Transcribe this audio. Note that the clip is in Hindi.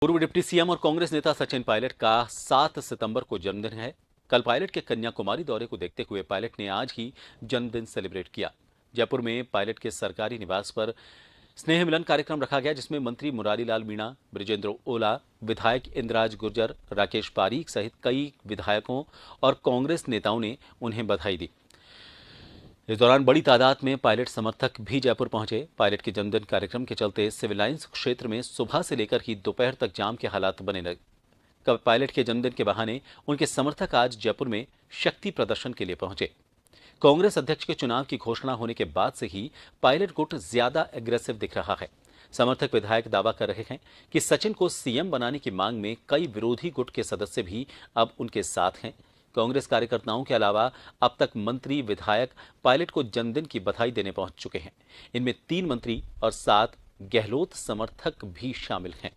पूर्व डिप्टी सीएम और कांग्रेस नेता सचिन पायलट का 7 सितंबर को जन्मदिन है कल पायलट के कन्याकुमारी दौरे को देखते हुए पायलट ने आज ही जन्मदिन सेलिब्रेट किया जयपुर में पायलट के सरकारी निवास पर स्नेह मिलन कार्यक्रम रखा गया जिसमें मंत्री मुरारीलाल मीणा ब्रिजेंद्र ओला विधायक इंदिराज गुर्जर राकेश पारीक सहित कई विधायकों और कांग्रेस नेताओं ने उन्हें बधाई दी इस दौरान बड़ी तादाद में पायलट समर्थक भी जयपुर पहुंचे पायलट के जन्मदिन कार्यक्रम के चलते सिविल लाइन्स क्षेत्र में सुबह से लेकर ही दोपहर तक जाम के हालात बने लगे पायलट के जन्मदिन के बहाने उनके समर्थक आज जयपुर में शक्ति प्रदर्शन के लिए पहुंचे कांग्रेस अध्यक्ष के चुनाव की घोषणा होने के बाद से ही पायलट गुट ज्यादा एग्रेसिव दिख रहा है समर्थक विधायक दावा कर रहे हैं कि सचिन को सीएम बनाने की मांग में कई विरोधी गुट के सदस्य भी अब उनके साथ हैं कांग्रेस कार्यकर्ताओं के अलावा अब तक मंत्री विधायक पायलट को जन्मदिन की बधाई देने पहुंच चुके हैं इनमें तीन मंत्री और सात गहलोत समर्थक भी शामिल हैं